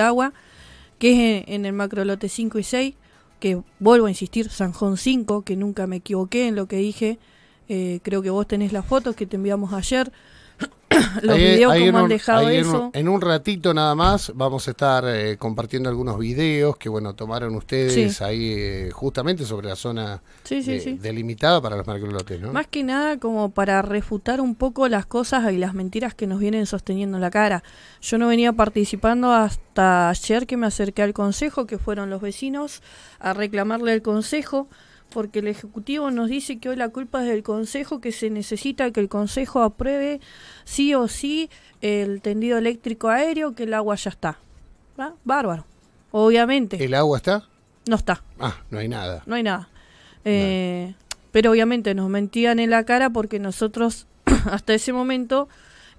agua que es en, el macro lote 5 y 6, que vuelvo a insistir, Sanjón 5, que nunca me equivoqué en lo que dije, eh, creo que vos tenés las fotos que te enviamos ayer. los videos han dejado eso. En un, ratito nada más vamos a estar eh, compartiendo algunos videos que bueno tomaron ustedes ahí eh, justamente sobre la zona eh, delimitada para los marcolotes, Más que nada como para refutar un poco las cosas y las mentiras que nos vienen sosteniendo la cara. Yo no venía participando hasta ayer que me acerqué al consejo, que fueron los vecinos a reclamarle al consejo porque el Ejecutivo nos dice que hoy la culpa es del Consejo, que se necesita que el Consejo apruebe sí o sí el tendido eléctrico aéreo, que el agua ya está. Bárbaro, obviamente. ¿El agua está? No está. Ah, no hay nada. No hay nada. Eh, pero obviamente nos mentían en la cara porque nosotros hasta ese momento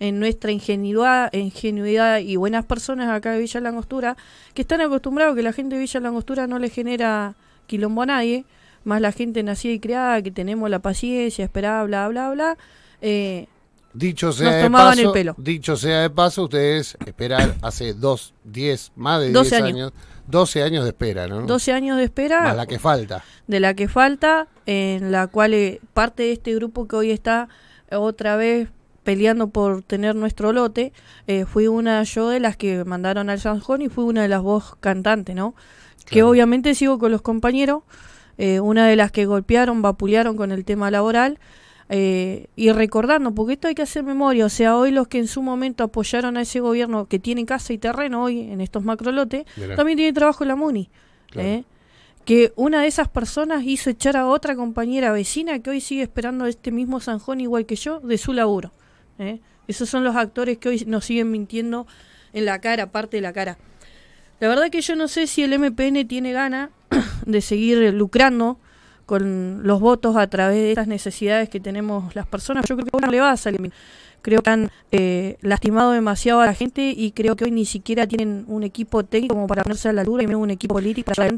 en nuestra ingenuidad, ingenuidad y buenas personas acá de Villa Langostura, que están acostumbrados que la gente de Villa Langostura no le genera quilombo a nadie, más la gente nacida y criada, que tenemos la paciencia, esperar, bla, bla, bla. Eh, dicho sea de paso, Dicho sea de paso, ustedes esperar hace dos, diez, más de diez años. Doce años de espera, ¿no? 12 años de espera. Más la que falta. De la que falta, en la cual eh, parte de este grupo que hoy está eh, otra vez peleando por tener nuestro lote, fui una yo de las que mandaron al Sanjón y fui una de las voz cantantes, ¿no? Que obviamente sigo con los compañeros, eh, una de las que golpearon, vapulearon con el tema laboral. Eh, y recordando, porque esto hay que hacer memoria, o sea, hoy los que en su momento apoyaron a ese gobierno que tiene casa y terreno hoy en estos macrolotes, también tiene trabajo en la MUNI. ¿eh? que una de esas personas hizo echar a otra compañera vecina que hoy sigue esperando este mismo Sanjón igual que yo de su laburo. Esos son los actores que hoy nos siguen mintiendo en la cara, parte de la cara. La verdad que yo no sé si el MPN tiene gana de seguir lucrando con los votos a través de estas necesidades que tenemos las personas. Yo creo que no le va a salir Creo que han eh, lastimado demasiado a la gente y creo que hoy ni siquiera tienen un equipo técnico como para ponerse a la altura y menos un equipo político para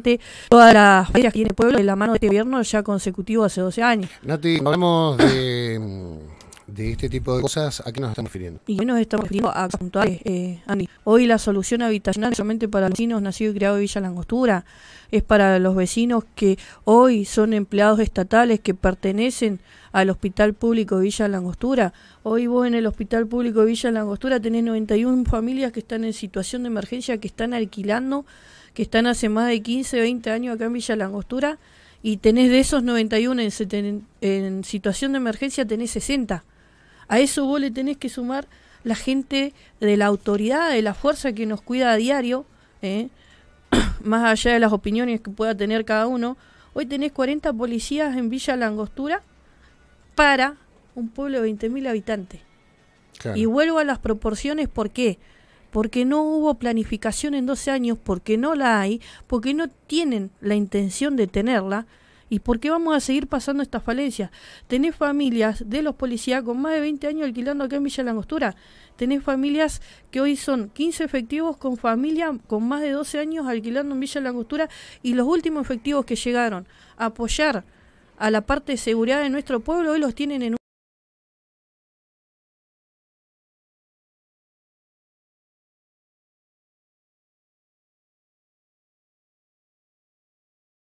todas las ferias que tiene el pueblo de la mano de este gobierno ya consecutivo hace 12 años. Nati, hablamos de mm, de este tipo de cosas, ¿a qué nos estamos refiriendo? Y nos estamos refiriendo a puntuales, eh, Andy. Hoy la solución habitacional solamente para los vecinos nacidos y criados de Villa Langostura, es para los vecinos que hoy son empleados estatales que pertenecen al Hospital Público de Villa Langostura. Hoy vos en el Hospital Público de Villa Langostura tenés 91 familias que están en situación de emergencia, que están alquilando, que están hace más de 15, 20 años acá en Villa Langostura y tenés de esos 91 en, situación de emergencia, tenés 60. A eso vos le tenés que sumar la gente de la autoridad, de la fuerza que nos cuida a diario, ¿eh? más allá de las opiniones que pueda tener cada uno. Hoy tenés 40 policías en Villa Langostura para un pueblo de 20.000 habitantes. Y vuelvo a las proporciones, ¿por qué? Porque no hubo planificación en 12 años, porque no la hay, porque no tienen la intención de tenerla. ¿Y por qué vamos a seguir pasando estas falencias? Tenés familias de los policías con más de 20 años alquilando acá en Villa Langostura. Tenés familias que hoy son 15 efectivos con familia con más de 12 años alquilando en Villa Langostura y los últimos efectivos que llegaron a apoyar a la parte de seguridad de nuestro pueblo hoy los tienen en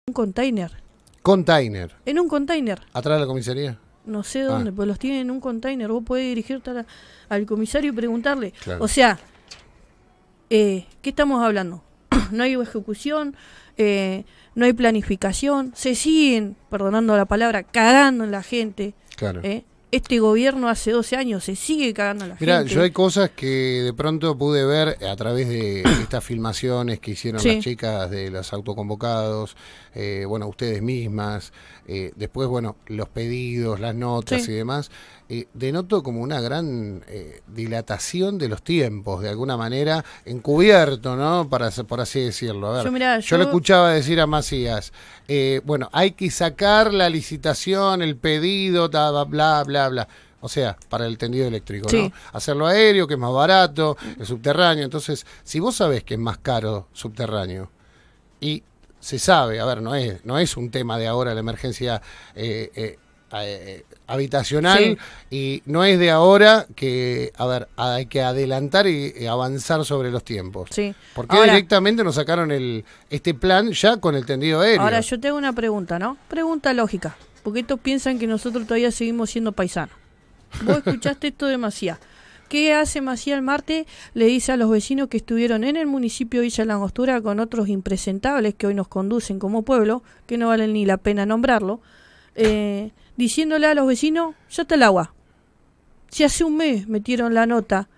un container Container. En un container. ¿Atrás de la comisaría? No sé ah. dónde, pues los tienen en un container. Vos podés dirigirte al comisario y preguntarle. O sea, eh, ¿qué estamos hablando? no hay ejecución, eh, no hay planificación. Se siguen, perdonando la palabra, cagando en la gente. Claro. Eh este gobierno hace 12 años se sigue cagando a la gente. Mira, yo hay cosas que de pronto pude ver a través de estas filmaciones que hicieron las chicas de los autoconvocados, eh, bueno, ustedes mismas, eh, después, bueno, los pedidos, las notas y demás. Eh, denoto como una gran eh, dilatación de los tiempos, de alguna manera, encubierto, ¿no? Para, por así decirlo. yo, le escuchaba decir a Macías, eh, bueno, hay que sacar la licitación, el pedido, bla, bla, bla, bla. O sea, para el tendido eléctrico, ¿no? Hacerlo aéreo, que es más barato, mm. el subterráneo. Entonces, si vos sabés que es más caro subterráneo y se sabe, a ver, no es, no es un tema de ahora la emergencia eh, eh, habitacional y no es de ahora que, a ver, hay que adelantar y avanzar sobre los tiempos. Sí. Porque directamente nos sacaron el este plan ya con el tendido aéreo. Ahora yo tengo una pregunta, ¿no? Pregunta lógica, porque estos piensan que nosotros todavía seguimos siendo paisanos. Vos escuchaste esto de Macía. ¿Qué hace Macía el martes? Le dice a los vecinos que estuvieron en el municipio de Villa Langostura con otros impresentables que hoy nos conducen como pueblo, que no valen ni la pena nombrarlo. Eh, diciéndole a los vecinos, ya está el agua. Si hace un mes metieron la nota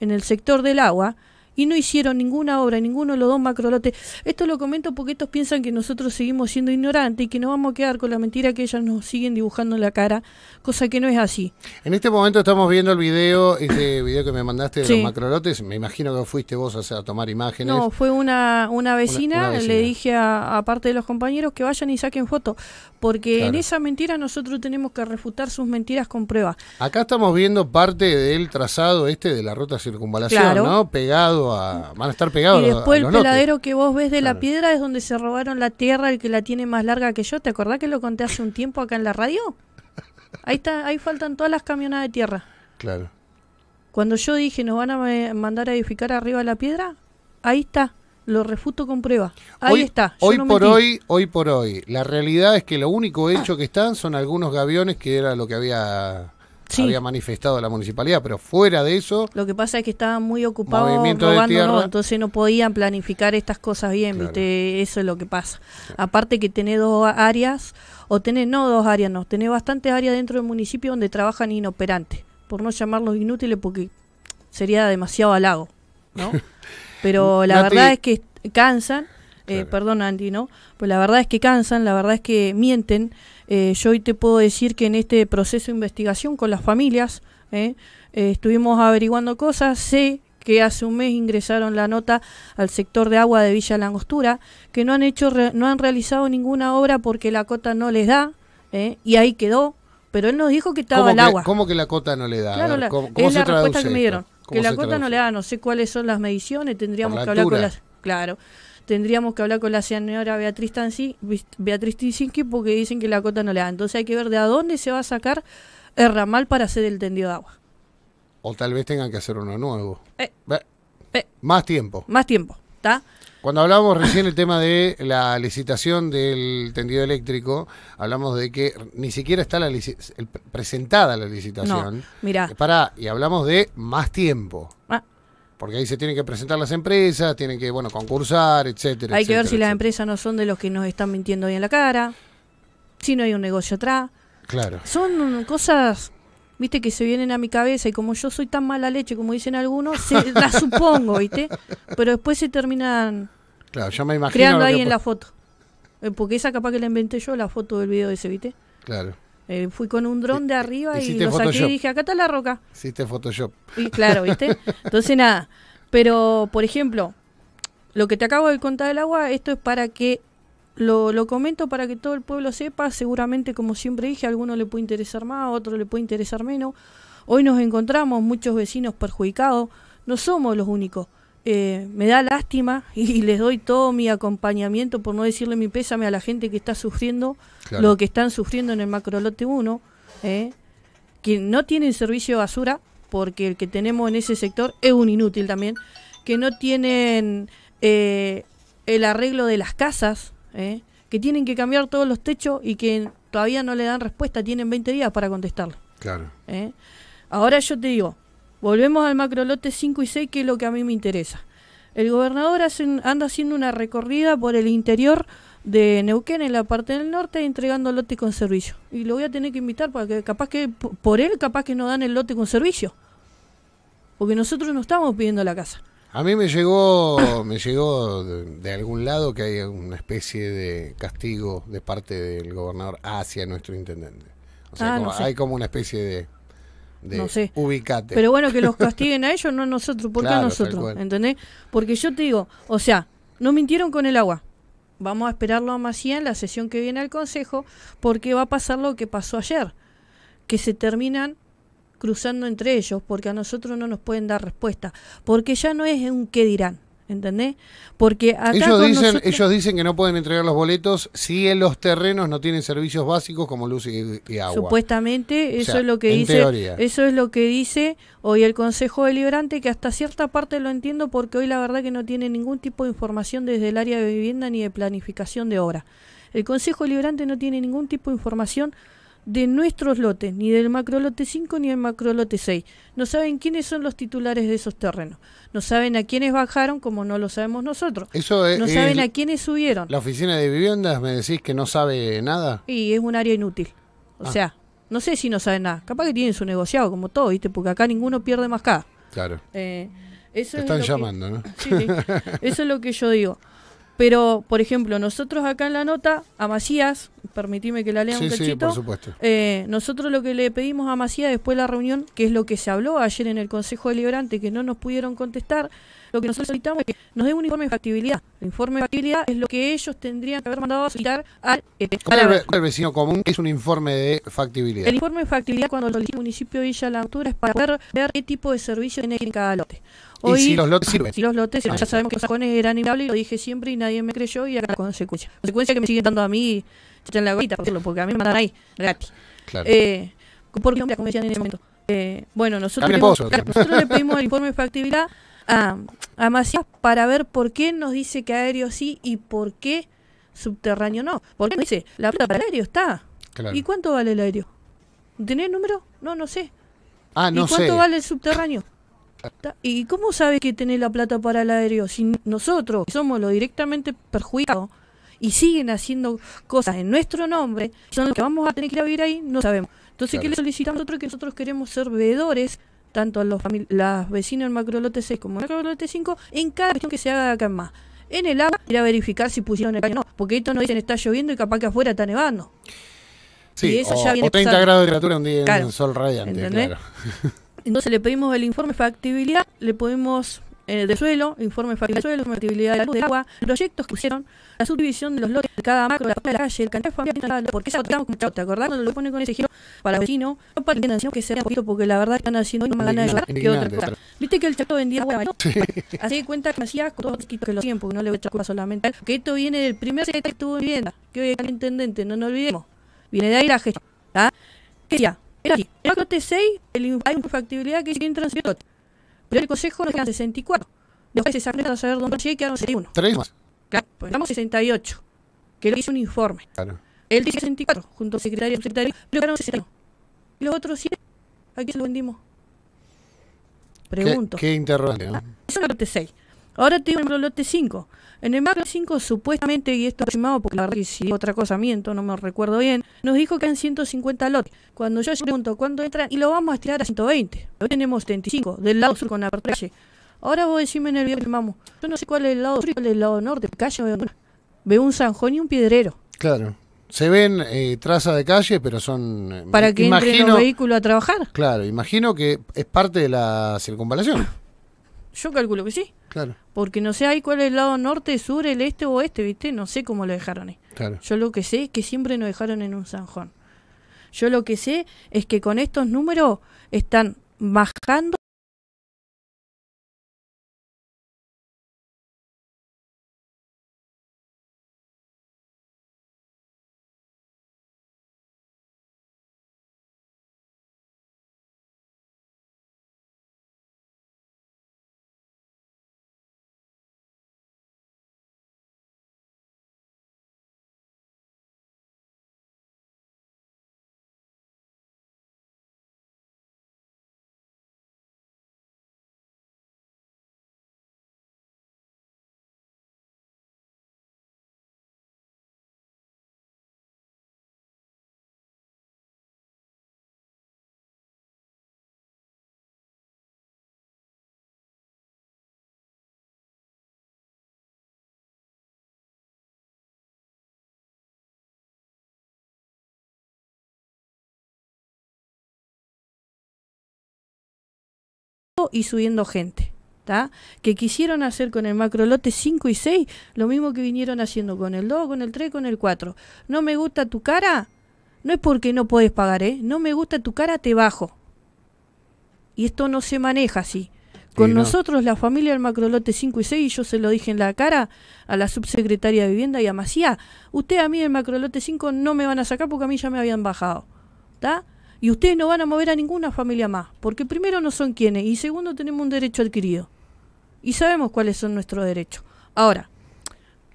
en el sector del agua y no hicieron ninguna obra, ninguno de los dos macrolotes. Esto lo comento porque estos piensan que nosotros seguimos siendo ignorantes y que nos vamos a quedar con la mentira que ellas nos siguen dibujando en la cara, cosa que no es así. En este momento estamos viendo el video, este video que me mandaste de los macrolotes, me imagino que fuiste vos a, tomar imágenes. No, fue una, una, vecina, le dije a, parte de los compañeros que vayan y saquen fotos, porque en esa mentira nosotros tenemos que refutar sus mentiras con pruebas. Acá estamos viendo parte del trazado este de la ruta circunvalación, ¿no? Pegado van a estar pegados. Y después el peladero que vos ves de la piedra es donde se robaron la tierra, el que la tiene más larga que yo. ¿Te acordás que lo conté hace un tiempo acá en la radio? Ahí está, ahí faltan todas las camionadas de tierra. Claro. Cuando yo dije nos van a eh, mandar a edificar arriba la piedra, ahí está. Lo refuto con prueba. Ahí está. Hoy por hoy, hoy por hoy, la realidad es que lo único hecho que están son algunos gaviones que era lo que había sí. había manifestado la municipalidad, pero fuera de eso. Lo que pasa es que estaban muy ocupados entonces no podían planificar estas cosas bien, ¿viste? Eso es lo que pasa. Aparte que tenés dos áreas, o tenés, no dos áreas, no, tenés bastantes áreas dentro del municipio donde trabajan inoperantes, por no llamarlos inútiles porque sería demasiado halago, ¿no? Pero la verdad es que cansan, eh, perdón Andy, ¿no? Pues la verdad es que cansan, la verdad es que mienten. Eh, yo hoy te puedo decir que en este proceso de investigación con las familias ¿eh? eh, estuvimos averiguando cosas. Sé que hace un mes ingresaron la nota al sector de agua de Villa Langostura, que no han, hecho, no han realizado ninguna obra porque la cota no les da ¿eh? y ahí quedó. Pero él nos dijo que estaba el agua. ¿Cómo que la cota no le da? es la respuesta que me dieron. Que la cota no le da, no sé cuáles son las mediciones, tendríamos que hablar con las... Claro tendríamos que hablar con la señora Beatriz, Tansi, Beatriz porque dicen que la cota no le da. Entonces hay que ver de a dónde se va a sacar el ramal para hacer el tendido de agua. O tal vez tengan que hacer uno nuevo. Eh, eh. más tiempo. Más tiempo, Cuando hablábamos recién el tema de la licitación del tendido eléctrico, hablamos de que ni siquiera está la presentada la licitación. No, mira. Para, y hablamos de más tiempo. Porque ahí se tienen que presentar las empresas, tienen que, bueno, concursar, etcétera. Hay que ver si las empresas no son de los que nos están mintiendo ahí en la cara, si no hay un negocio atrás. Claro. Son cosas, viste, que se vienen a mi cabeza y como yo soy tan mala leche, como dicen algunos, se, las supongo, viste, pero después se terminan creando ahí en la foto. Eh, porque esa capaz que la inventé yo, la foto del video ese, viste. Claro. Eh, fui con un dron de arriba y lo saqué y dije, acá está la roca. Hiciste Photoshop. Y claro, ¿viste? Entonces nada, pero por ejemplo, lo que te acabo de contar del agua, esto es para que lo, lo comento para que todo el pueblo sepa, seguramente como siempre dije, a alguno le puede interesar más, a otro le puede interesar menos. Hoy nos encontramos muchos vecinos perjudicados, no somos los únicos. Eh, me da lástima y, les doy todo mi acompañamiento, por no decirle mi pésame a la gente que está sufriendo lo que están sufriendo en el macrolote 1, eh, que no tienen servicio de basura, porque el que tenemos en ese sector es un inútil también, que no tienen eh, el arreglo de las casas, que tienen que cambiar todos los techos y que todavía no le dan respuesta, tienen 20 días para contestarlo. Claro. Ahora yo te digo, Volvemos al macro lote 5 y 6, que es lo que a mí me interesa. El gobernador anda haciendo una recorrida por el interior de Neuquén, en la parte del norte, entregando lote con servicio. Y lo voy a tener que invitar porque capaz que por él capaz que no dan el lote con servicio. Porque nosotros no estamos pidiendo la casa. A mí me llegó, me llegó de, algún lado que hay una especie de castigo de parte del gobernador hacia nuestro intendente. O sea, ah, hay como una especie de no sé. Pero bueno, que los castiguen a ellos, no a nosotros. porque a nosotros? ¿Entendés? Porque yo te digo, o sea, no mintieron con el agua. Vamos a esperarlo a Macía en la sesión que viene al Consejo, porque va a pasar lo que pasó ayer, que se terminan cruzando entre ellos, porque a nosotros no nos pueden dar respuesta, porque ya no es un qué dirán. ¿Entendés? Porque acá ellos, dicen, ellos dicen que no pueden entregar los boletos si en los terrenos no tienen servicios básicos como luz y, agua. Supuestamente, eso es lo que dice. Eso es lo que dice hoy el Consejo Deliberante, que hasta cierta parte lo entiendo porque hoy la verdad que no tiene ningún tipo de información desde el área de vivienda ni de planificación de obra. El Consejo Deliberante no tiene ningún tipo de información de nuestros lotes, ni del macro lote 5 ni del macro lote 6. No saben quiénes son los titulares de esos terrenos. No saben a quiénes bajaron como no lo sabemos nosotros. Eso no saben a quiénes subieron. ¿La oficina de viviendas me decís que no sabe nada? Y es un área inútil. O ah. sea, no sé si no sabe nada. Capaz que tienen su negociado como todo, ¿viste? Porque acá ninguno pierde más cada. Claro. Eh, eso Te están llamando, ¿no? Eso es lo que yo digo. Pero, por ejemplo, nosotros acá en la nota, a Macías, permitime que la lea un cachito. Eh, nosotros lo que le pedimos a Macías después de la reunión, que es lo que se habló ayer en el Consejo Deliberante, que no nos pudieron contestar, lo que nosotros solicitamos es que nos den un informe de factibilidad. El informe de factibilidad es lo que ellos tendrían que haber mandado a solicitar al... Eh, el vecino común? Es un informe de factibilidad. El informe de factibilidad cuando lo solicita el municipio de Villa La Altura es para ver qué tipo de servicio tiene en cada lote. ¿Y si los lotes sirven? Si los lotes ah, ya sabemos que los sacones eran inviables, lo dije siempre y nadie me creyó y acá la consecuencia. La consecuencia que me siguen dando a mí en la gorita, porque a mí me mandan ahí, gratis. Claro. Eh, porque como decían en ese momento. Eh, bueno, nosotros, nosotros le pedimos el informe de factibilidad a, a para ver por qué nos dice que aéreo sí y por qué subterráneo no. Porque dice? La plata para el aéreo está. ¿Y cuánto vale el aéreo? ¿Tenés número? No, no sé. Ah, ¿Y cuánto vale el subterráneo? ¿Y cómo sabe que tenés la plata para el aéreo? Si nosotros somos los directamente perjudicados y siguen haciendo cosas en nuestro nombre, son los que vamos a tener que ir a vivir ahí, no sabemos. Entonces, ¿qué le solicitamos nosotros? Que nosotros queremos ser veedores tanto los las vecinos del lote 6 como el lote 5, en cada cuestión que se haga acá en más. En el agua, ir a verificar si pusieron el caño o no, porque esto no dicen está lloviendo y capaz que afuera está nevando. Sí, y eso o, ya 30 grados de temperatura un día en sol radiante, claro. Entonces le pedimos el informe de factibilidad, le podemos eh, de suelo, informe de suelo, factibilidad de la luz, del agua, proyectos que pusieron, la subdivisión de los lotes, cada macro, la de la calle, el cantar familiar, porque esa estamos como ¿te acordás? Cuando lo ponen con ese giro para vecinos, no para que nación que sea poquito, porque la verdad están haciendo no más ganas de llorar que otra ¿Viste que el chato vendía agua? ¿no? Así de cuenta que hacía con todos los que lo hacían, porque no le voy a echar solamente Que esto viene del primer set que tuvo vivienda, que hoy es el intendente, no nos olvidemos. Viene de ahí la gestión, ¿ah? Que ya, era aquí El macro T6, el, hay una factibilidad que entran en pero el Consejo nos quedan 64. Los se aprenden a saber dónde y quedaron 61. ¿Tres más? Claro, pues estamos 68. Que lo hizo un informe. Claro. Él dice 64, junto al secretario y secretario, pero quedaron 61. ¿Y los otros 7? ¿A quién se los vendimos? Pregunto. Qué, qué interrogante, ¿no? Ah, eso es el lote 6. Ahora te digo el lote 5. En el Macro 5, supuestamente, y esto estimado porque la verdad que si otra cosa miento, no me recuerdo bien, nos dijo que eran 150 lotes. Cuando yo pregunto cuándo entran, y lo vamos a estirar a 120. Hoy tenemos 75 del lado sur con la calle. Ahora vos decime en el video que Yo no sé cuál es el lado sur y cuál es el lado norte. Calle veo, veo un zanjón y un piedrero. Claro. Se ven eh, trazas de calle, pero son... Eh, Para que imagino, entren los vehículos a trabajar. Claro, imagino que es parte de la circunvalación. Yo calculo que sí. Porque no sé ahí cuál es el lado norte, sur, el este o oeste, ¿viste? No sé cómo lo dejaron ahí. Yo lo que sé es que siempre nos dejaron en un zanjón. Yo lo que sé es que con estos números están bajando y subiendo gente. ¿tá? Que quisieron hacer con el macrolote 5 y 6, lo mismo que vinieron haciendo con el 2, con el 3, con el 4. No me gusta tu cara, no es porque no puedes pagar, ¿eh? No me gusta tu cara, te bajo. Y esto no se maneja así. Con nosotros, la familia del lote 5 y 6, y yo se lo dije en la cara a la subsecretaria de Vivienda y a Macía, usted a mí el macrolote 5 no me van a sacar porque a mí ya me habían bajado. ¿Está? y ustedes no van a mover a ninguna familia más, porque primero no son quienes y segundo tenemos un derecho adquirido y sabemos cuáles son nuestros derechos. Ahora,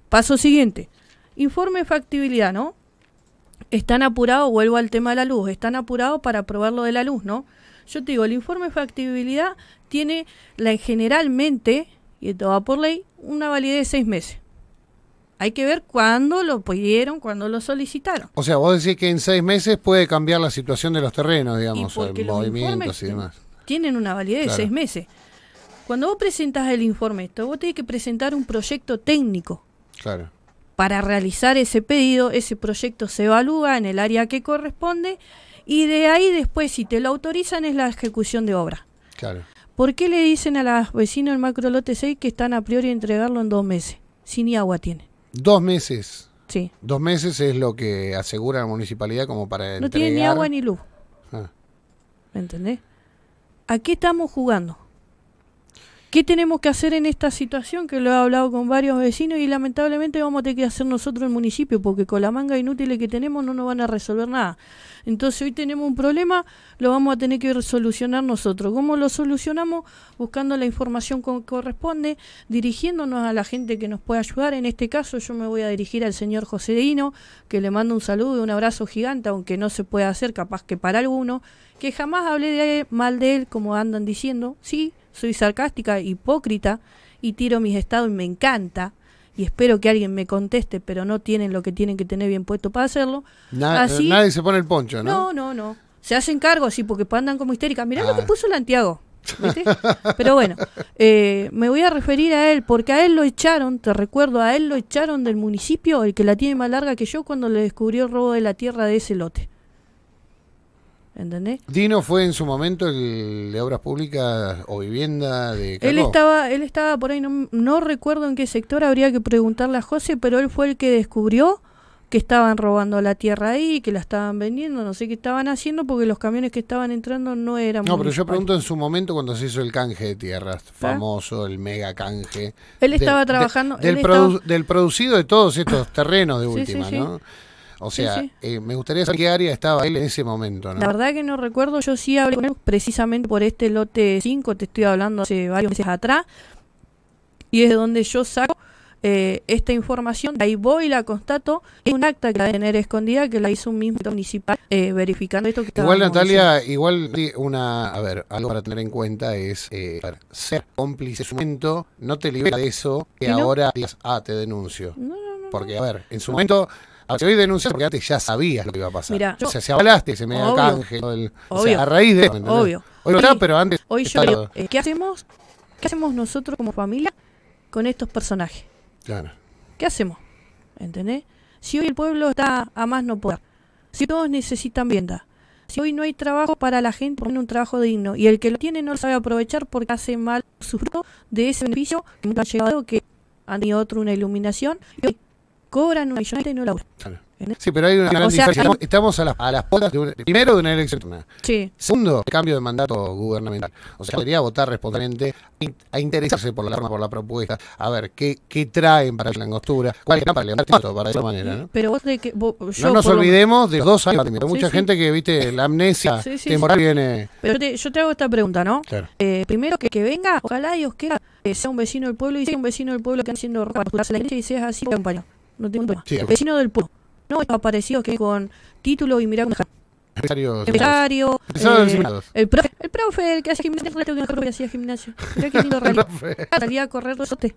paso siguiente, informe de factibilidad, ¿no? Están apurados, vuelvo al tema de la luz, están apurados para aprobar lo de la luz, ¿no? Yo te digo, el informe de factibilidad tiene la generalmente, y esto va por ley, una validez de seis meses. Hay que ver cuándo lo pidieron, cuándo lo solicitaron. O sea, vos decís que en seis meses puede cambiar la situación de los terrenos, digamos, el movimientos y demás. Tienen una validez de seis meses. Cuando vos presentás el informe, esto, vos tenés que presentar un proyecto técnico. Claro. Para realizar ese pedido, ese proyecto se evalúa en el área que corresponde y de ahí después, si te lo autorizan, es la ejecución de obra. Claro. ¿Por qué le dicen a los vecinos del Macro Lote 6 que están a priori a entregarlo en dos meses? Si ni agua tienen. Dos meses. Sí. Dos meses es lo que asegura la municipalidad como para No tiene ni agua ni luz. Ah. ¿Me entendés? ¿A qué estamos jugando? ¿Qué tenemos que hacer en esta situación? Que lo he hablado con varios vecinos y lamentablemente vamos a tener que hacer nosotros el municipio porque con la manga inútil que tenemos no nos van a resolver nada. Entonces hoy tenemos un problema, lo vamos a tener que solucionar nosotros. ¿Cómo lo solucionamos? Buscando la información que corresponde, dirigiéndonos a la gente que nos puede ayudar. En este caso yo me voy a dirigir al señor José Hino, que le mando un saludo y un abrazo gigante, aunque no se pueda hacer, capaz que para alguno, que jamás hablé mal de él, como andan diciendo. Sí, soy sarcástica, hipócrita y tiro mis estados y me encanta y espero que alguien me conteste, pero no tienen lo que tienen que tener bien puesto para hacerlo. Eh, nadie se pone el poncho, ¿no? No, no, no. Se hacen cargo, sí, porque andan como histéricas. Mirá lo ah. que puso el Antiago. Pero bueno, eh, me voy a referir a él, porque a él lo echaron, te recuerdo, a él lo echaron del municipio, el que la tiene más larga que yo, cuando le descubrió el robo de la tierra de ese lote. ¿entendés? Dino fue en su momento el de obras públicas o vivienda de Él estaba, él estaba por ahí, no, recuerdo en qué sector, habría que preguntarle a José, pero él fue el que descubrió que estaban robando la tierra ahí, que la estaban vendiendo, no sé qué estaban haciendo porque los camiones que estaban entrando no eran No, pero yo pregunto en su momento cuando se hizo el canje de tierras, ¿Ah? famoso, el mega canje. Él estaba trabajando... del, producido de todos estos terrenos de última, ¿no? O sea, eh, me gustaría saber qué área estaba él en ese momento. ¿no? La verdad que no recuerdo, yo sí hablé con él precisamente por este lote 5, te estoy hablando hace varios meses atrás, y es de donde yo saco eh, esta información, ahí voy y la constato, es un acta que la tener escondida que la hizo un mismo municipal eh, verificando esto que Igual Natalia, igual una, a ver, algo para tener en cuenta es ser cómplice en su momento, no te libera de eso, que ahora ah, te denuncio. porque, a ver, en su momento Ah, hoy denuncias porque ya sabías lo que iba a pasar. o sea, se hablaste, se me dio canje. o a raíz de Obvio. Hoy pero antes. Hoy yo eh, ¿qué hacemos? ¿Qué hacemos nosotros como familia con estos personajes? Claro. ¿Qué hacemos? ¿Entendés? Si hoy el pueblo está a más no poder, si todos necesitan vivienda, si hoy no hay trabajo para la gente, ponen un trabajo digno y el que lo tiene no lo sabe aprovechar porque hace mal su de ese beneficio que nunca ha llegado, que han tenido otro una iluminación y hoy cobran una millonario y no la Sí, pero hay una gran diferencia. Estamos a las, a las puertas, de un, primero, de una elección Sí. Segundo, el cambio de mandato gubernamental. O sea, debería votar responsablemente, a interesarse por la por la propuesta, a ver qué, qué traen para la angostura, cuál es la levantar para de esa manera. ¿no? Pero vos de que, vos, no nos olvidemos de los dos años. Mucha gente que, viste, la amnesia temporal viene. Pero yo te, hago esta pregunta, ¿no? Eh, primero, que, que venga, ojalá Dios quiera que eh, sea un vecino del pueblo y sea un vecino del pueblo que está haciendo ropa, la leche y seas así, campaña no tengo problema. Vecino del pueblo. No, apareció que con título y mirá con Empresarios. Empresario. Eh, el profe. El profe, el que hace gimnasia. El que profe hacía gimnasia. Mirá qué lindo regalo. Ah, Salía a correr resorte.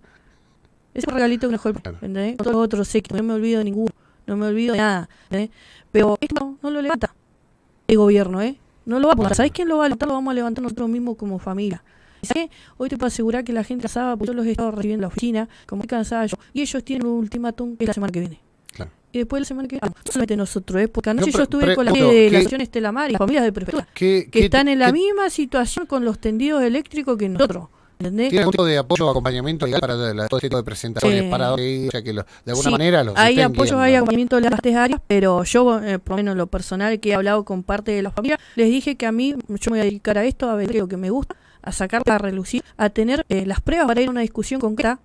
Ese regalito que nos dejó el ¿entendés? otro séquito. No me olvido de ninguno. No me olvido de nada. ¿entendés? Pero esto no, lo levanta el gobierno, ¿eh? No lo va a poner. ¿Sabés quién lo va a levantar? Lo vamos a levantar nosotros mismos como familia. Hoy te puedo asegurar que la gente cansaba porque yo los he estado recibiendo en la oficina, como estoy cansada yo, y ellos tienen un ultimátum que es la semana que viene. Claro. Y después de la semana que viene, nosotros, ¿eh? porque anoche yo estuve con la gente de la Asociación Estela Mar y las familias de prefectura, que, están en la misma situación con los tendidos eléctricos que nosotros. Tiene un tipo de apoyo o acompañamiento para la, todo este de presentaciones eh, para o de alguna manera los Hay apoyo, hay acompañamiento de las tres áreas, pero yo, eh, por lo menos lo personal que he hablado con parte de la familia, les dije que a mí, yo me voy a dedicar a esto, a ver lo que me gusta, a sacar la relucir, a tener eh, las pruebas para ir a una discusión concreta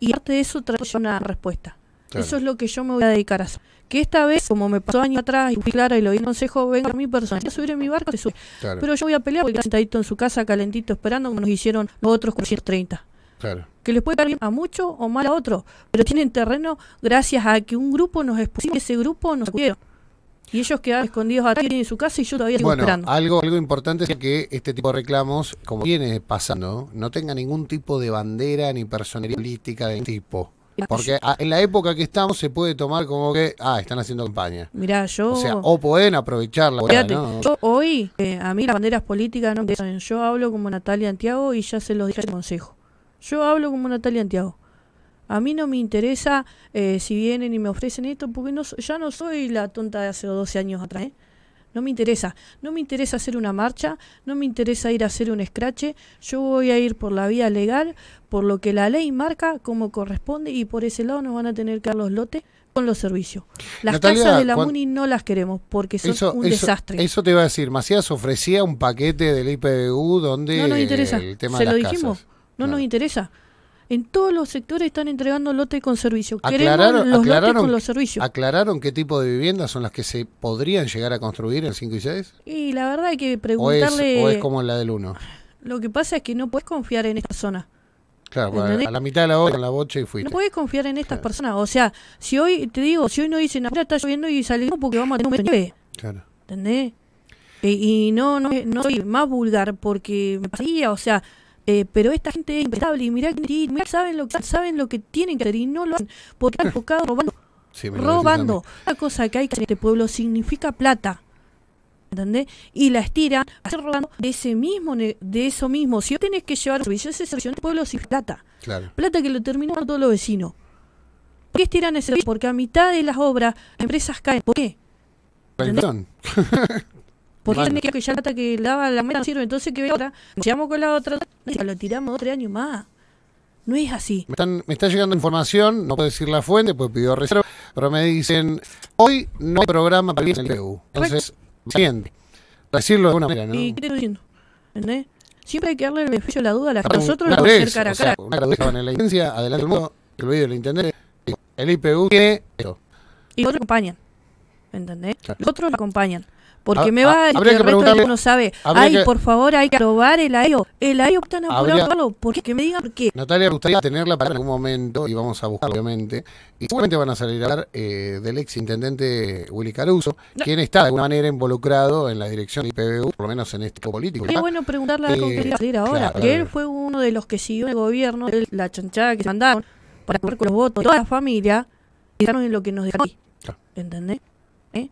y aparte de eso traer una respuesta. Eso es lo que yo me voy a dedicar a hacer. Que esta vez, como me pasó años atrás y fui clara y lo di en consejo, venga mi persona, a subir en mi barco, te sube. Pero yo voy a pelear porque sentadito en su casa, calentito, esperando, como nos hicieron los otros 430. Claro. Que les puede bien a mucho o mal a otro, pero tienen terreno gracias a que un grupo nos expuso, y ese grupo nos acudieron. Y ellos quedan escondidos atrás en su casa y yo todavía estoy bueno, Algo, algo importante es que este tipo de reclamos, como viene pasando, no tenga ningún tipo de bandera ni personería política de tipo. Porque en la época que estamos se puede tomar como que, ah, están haciendo campaña. Mirá, yo... O sea, o pueden aprovecharla. yo hoy, eh, a mí las banderas políticas no me interesan. Yo hablo como Natalia Antiago y ya se los dije el consejo. Yo hablo como Natalia Antiago. A mí no me interesa eh, si vienen y me ofrecen esto, porque no, ya no soy la tonta de hace 12 años atrás. ¿eh? No me interesa. No me interesa hacer una marcha, no me interesa ir a hacer un escrache. Yo voy a ir por la vía legal, por lo que la ley marca, como corresponde, y por ese lado nos van a tener que dar los lotes con los servicios. Las casas de la MUNI no las queremos porque son un desastre. Eso te iba a decir. Macías ofrecía un paquete del IPBU donde no interesa. Se lo dijimos. no nos interesa. En todos los sectores están entregando lotes con servicio. Aclararon, los con los servicios. ¿Aclararon qué tipo de viviendas son las que se podrían llegar a construir en 5 y 6? Y la verdad hay que preguntarle... O es, como la del 1. Lo que pasa es que no puedes confiar en esta zona. Claro, pues, a la mitad de la hora con la bocha y fuiste. No puedes confiar en estas personas. O sea, si hoy, te digo, si hoy no dicen, ahora está lloviendo y salimos porque vamos a tener un nieve. Claro. ¿Entendés? Y, no, no, no soy más vulgar porque me pasaría, o sea, eh, pero esta gente es imprestable y mirá, mirá, saben, lo que, saben lo que tienen que hacer y no lo hacen porque están enfocado robando. robando. La cosa que hay que hacer en este pueblo significa plata. ¿Entendés? Y la estiran hacer robando de ese mismo, de eso mismo. Si vos tenés que llevar servicios, ese servicio en este pueblo sin plata. Plata que lo terminó todos los vecinos. ¿Por qué estiran ese servicio? Porque a mitad de las obras las empresas caen. ¿Por qué? La porque tenía que ya hasta que daba la meta no sirve, entonces que ve ahora, con la otra, lo tiramos dos, tres años más. No es así. Me, están, me está llegando información, no puedo decir la fuente, pues pidió reserva, pero me dicen, hoy no hay programa para el ipu e Entonces, siguiente Decirlo de alguna manera, ¿no? ¿Y qué estoy ¿Entendés? Siempre hay que darle el beneficio a la duda a la gente. Nosotros lo hacer cara a cara. O sea, en la licencia, adelante el mundo, el video lo el IPU tiene esto. Y otros acompañan. ¿Entendés? Los otros lo acompañan porque ah, me va ah, a que, que resto uno sabe. Ay, por favor, hay que probar el AIO. El AIO están apurado, ¿por qué? Que me digan por qué. Natalia, gustaría tenerla para en algún momento, y vamos a buscar, obviamente. Y seguramente van a salir a hablar eh, del ex intendente Willy Caruso, quien está de alguna manera involucrado en la dirección del por lo menos en este tipo político. Es bueno preguntarle la gente que eh, salir ahora, Que él fue uno de los que siguió el gobierno, la chanchada que se mandaron para comer con los votos toda la familia, y en lo que nos dejó. aquí. ¿Entendés? ¿Eh?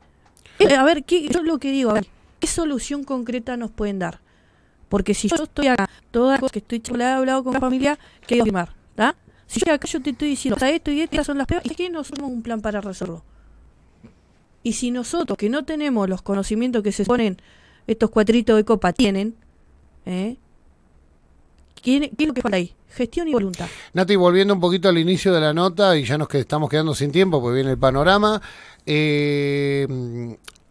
Eh, a ver, ¿qué, yo lo que digo, a ver, ¿qué solución concreta nos pueden dar? Porque si yo estoy acá, toda las que estoy he hablado con la familia, que quiero firmar, ¿da? Si yo acá yo te estoy diciendo, hasta esto y estas son las peores, es que no somos un plan para resolverlo. Y si nosotros, que no tenemos los conocimientos que se ponen, estos cuatritos de copa tienen, ¿eh? ¿Qué, es lo que falta ahí? Gestión y voluntad. Nati, volviendo un poquito al inicio de la nota, y ya nos que estamos quedando sin tiempo, porque viene el panorama. Eh,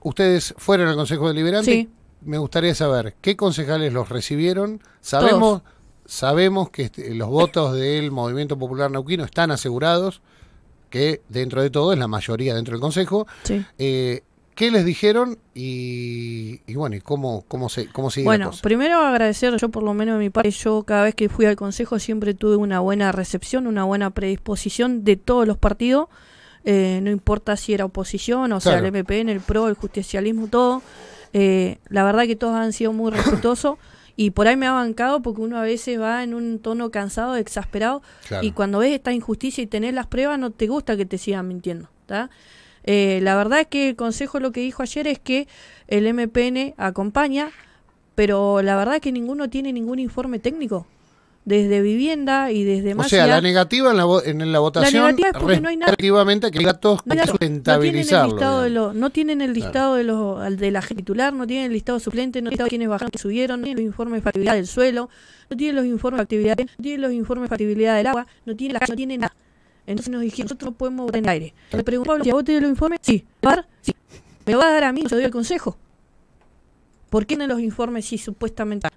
ustedes fueron al Consejo Deliberante. Sí. Me gustaría saber qué concejales los recibieron. Sabemos, sabemos que este, los votos del Movimiento Popular Neuquino están asegurados, que dentro de todo es la mayoría dentro del Consejo. Eh, ¿Qué les dijeron y, bueno, cómo, cómo, se, cómo Bueno, primero agradecer yo por lo menos de mi parte, yo cada vez que fui al Consejo siempre tuve una buena recepción, una buena predisposición de todos los partidos eh, no importa si era oposición, o sea, el MPN, el PRO, el justicialismo, todo. Eh, la verdad que todos han sido muy respetuosos y por ahí me ha bancado porque uno a veces va en un tono cansado, exasperado y cuando ves esta injusticia y tenés las pruebas no te gusta que te sigan mintiendo. Eh, la verdad es que el Consejo lo que dijo ayer es que el MPN acompaña, pero la verdad que ninguno tiene ningún informe técnico desde vivienda y desde más. O sea, la negativa en la, en la votación. La negativa es porque no hay nada. que hay no, No tienen el listado, de, los, no de, los, de la gente titular, no tienen el listado suplente, no tienen quienes bajaron, que subieron, no tienen los informes de factibilidad del suelo, no tienen los informes de factibilidad, no tienen los informes de factibilidad del agua, no tienen la no tienen nada. Entonces nos dijeron, nosotros podemos votar en el aire. Le preguntó, ¿a vos tenés los informes? Sí. ¿Me va Sí. ¿Me va a dar a mí? Yo doy el consejo. ¿Por qué en los informes si supuestamente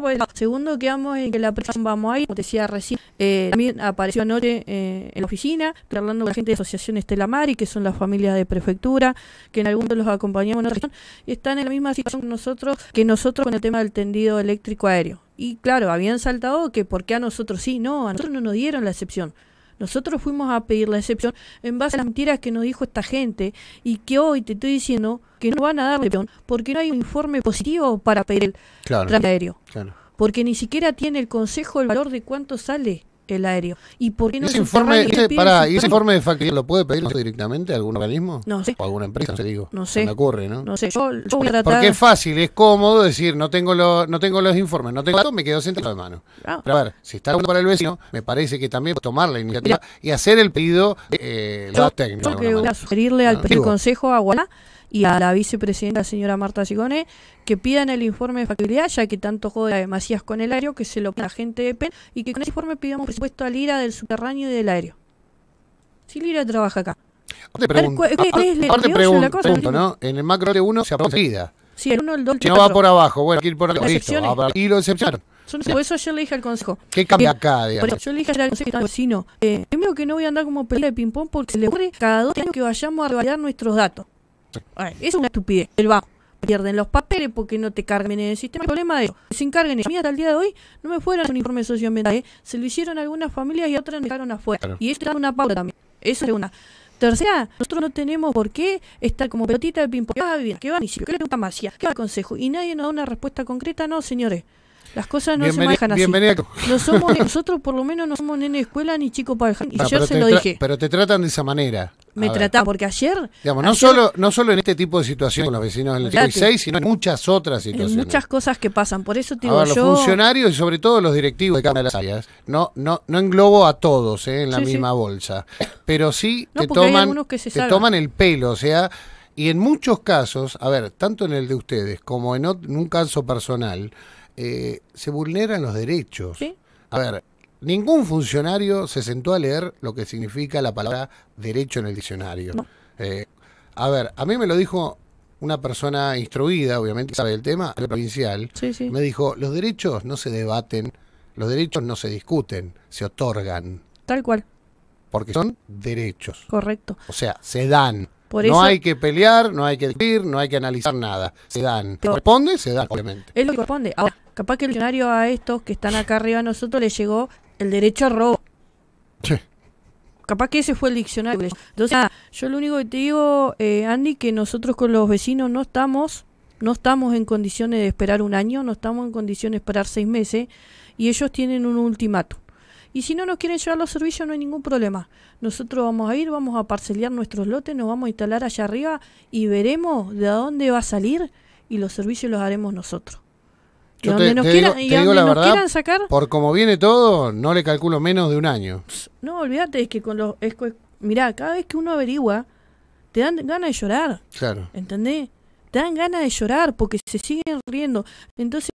pues, segundo, quedamos en que la presión vamos ahí. como decía recién, eh, también apareció anoche eh, en la oficina, hablando con la gente de Asociación Estela Mari, que son las familias de prefectura, que en algún momento los acompañamos en otra región, y están en la misma situación nosotros, que nosotros con el tema del tendido eléctrico aéreo. Y claro, habían saltado que por qué a nosotros sí, no, a nosotros no nos dieron la excepción. Nosotros fuimos a pedir la excepción en base a las mentiras que nos dijo esta gente y que hoy te estoy diciendo que no van a dar la excepción porque no hay un informe positivo para pedir el claro, aéreo. Claro. Porque ni siquiera tiene el consejo el valor de cuánto sale el aéreo ¿Y por qué no ese informe, para, ¿y informe de factibilidad lo puede pedir directamente a algún organismo? No sé. O alguna empresa, te digo. No sé. me ocurre, ¿no? No sé. Yo, voy a tratar... Porque es fácil, es cómodo decir, no tengo, lo, no tengo los informes, no tengo datos, me quedo sentado de mano. Ah. Pero a ver, si está para el vecino, me parece que también puede tomar la iniciativa y hacer el pedido eh, yo, técnico. Yo voy a sugerirle al ¿no? consejo a Guadalajara y a la vicepresidenta señora Marta Sigone que pidan el informe de factibilidad, ya que tanto jode Macías con el aéreo, que se lo la gente de PEN y que con ese informe pidamos presupuesto al Lira del subterráneo y del aéreo. Si sí, Lira trabaja acá. Aparte, pregunto, ¿no? En el macro de uno se apunta Sí, el 1, el 2, Si no va por abajo, bueno, que ir por abajo. Listo, y lo excepcionaron. Por eso yo le dije al consejo. ¿Qué cambia eh, acá, digamos? yo le dije al consejo vecino. Eh, primero que no voy a andar como pelea de ping-pong porque se le ocurre cada dos años que vayamos a revalidar nuestros datos es una estupidez. El bajo. Pierden los papeles porque no te carguen en el sistema. El problema de que Se encarguen ellos. Mira, hasta el día de hoy no me fueron un informe socioambiental. ¿eh? Se lo hicieron algunas familias y otras me dejaron afuera. Y esto es una pauta también. Esa es una. Tercera, nosotros no tenemos por qué estar como pelotita de ping ah, ¿Qué va ¿Qué va ¿Qué ¿Qué va consejo? Y nadie nos da una respuesta concreta. No, señores. Las cosas no se manejan así. No somos, nosotros por lo menos no somos nene de escuela ni chico para dejar Y ah, yo se lo dije. Pero te tratan de esa manera me trataba porque ayer. Digamos, no, solo, no solo en este tipo de situaciones con los vecinos del 6, sino en muchas otras situaciones. En muchas cosas que pasan. Por eso digo ver, Los funcionarios y sobre todo los directivos de cada No, no, no englobo a todos eh, en la misma bolsa. Pero sí te, toman, toman el pelo. O sea, y en muchos casos, a ver, tanto en el de ustedes como en, un caso personal, eh, se vulneran los derechos. ¿Sí? A ver, Ningún funcionario se sentó a leer lo que significa la palabra derecho en el diccionario. Eh, a ver, a mí me lo dijo una persona instruida, obviamente, que sabe del tema, el provincial. Me dijo, los derechos no se debaten, los derechos no se discuten, se otorgan. Tal cual. Porque son derechos. Correcto. O sea, se dan. Por no hay que pelear, no hay que discutir, no hay que analizar nada. Se dan. ¿Te corresponde? Se dan, obviamente. Es lo que corresponde. capaz que el diccionario a estos que están acá arriba de nosotros les llegó el derecho a robo. Capaz que ese fue el diccionario. Entonces, ah, yo lo único que te digo, eh, Andy, que nosotros con los vecinos no estamos, no estamos en condiciones de esperar un año, no estamos en condiciones de esperar seis meses, y ellos tienen un ultimátum. Y si no nos quieren llevar los servicios, no hay ningún problema. Nosotros vamos a ir, vamos a parcelear nuestros lotes, nos vamos a instalar allá arriba y veremos de dónde va a salir y los servicios los haremos nosotros. Yo te, nos quieran, la verdad, sacar, por como viene todo, no le calculo menos de un año. No, olvídate, es que con los... mira mirá, cada vez que uno averigua, te dan ganas de llorar. Claro. ¿Entendés? Te dan ganas de llorar porque se siguen riendo. Entonces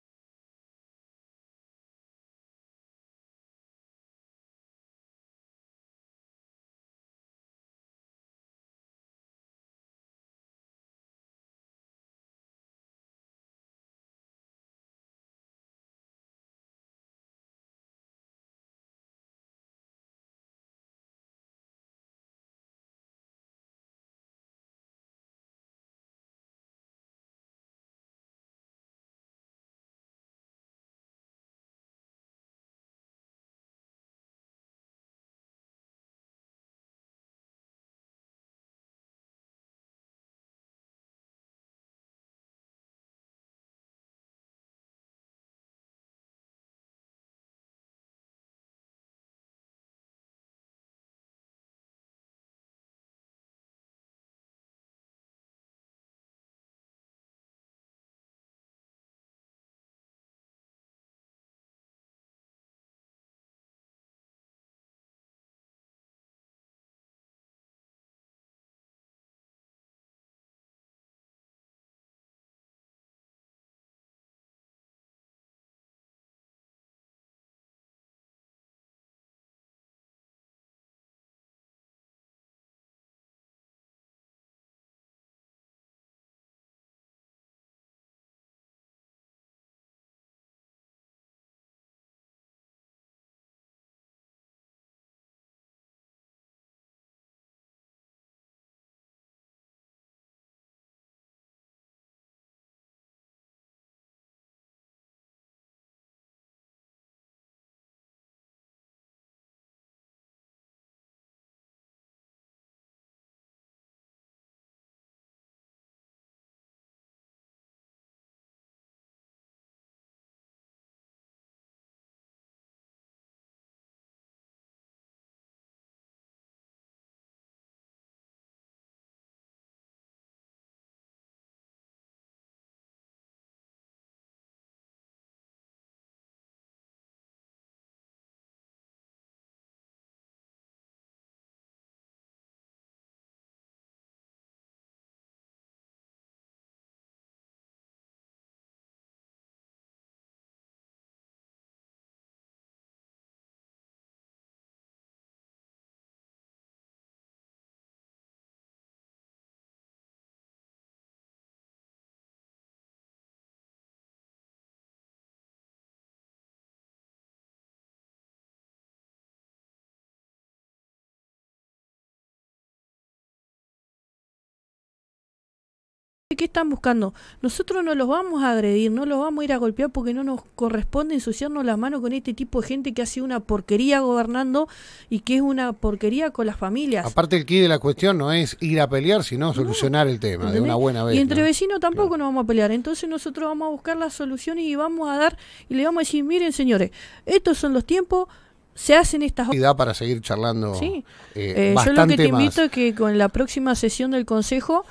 ¿qué están buscando? Nosotros no los vamos a agredir, no los vamos a ir a golpear porque no nos corresponde ensuciarnos las manos con este tipo de gente que hace una porquería gobernando y que es una porquería con las familias. Aparte el quid de la cuestión no es ir a pelear, sino solucionar el tema de una buena vez. Y entre vecinos tampoco nos vamos a pelear, entonces nosotros vamos a buscar la solución y vamos a dar y le vamos a decir, miren señores, estos son los tiempos, se hacen estas y da para seguir charlando eh, eh, yo lo que te invito es que con la próxima sesión del consejo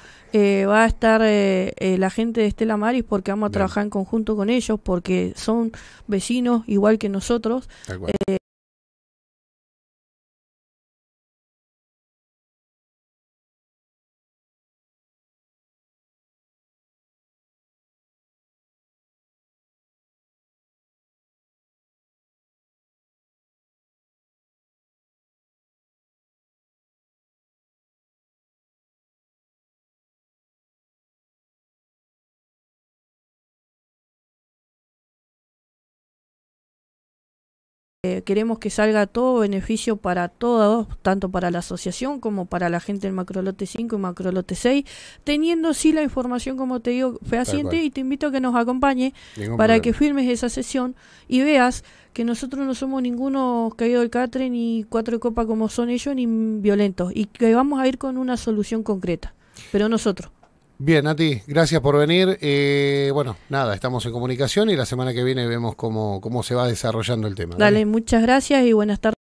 va a estar eh, eh, la gente de Estela Maris porque vamos a trabajar en conjunto con ellos, porque son vecinos igual que nosotros. Eh, Eh, queremos que salga todo beneficio para todos, tanto para la asociación como para la gente del Macrolote 5 y Macrolote 6, teniendo sí la información, como te digo, fehaciente y te invito a que nos acompañe para que firmes esa sesión y veas que nosotros no somos ninguno caído del catre ni cuatro de copa como son ellos, ni violentos, y que vamos a ir con una solución concreta, pero nosotros. Bien, ti, gracias por venir. Eh, bueno, nada, estamos en comunicación y la semana que viene vemos cómo, cómo se va desarrollando el tema. dale muchas gracias y buenas tardes.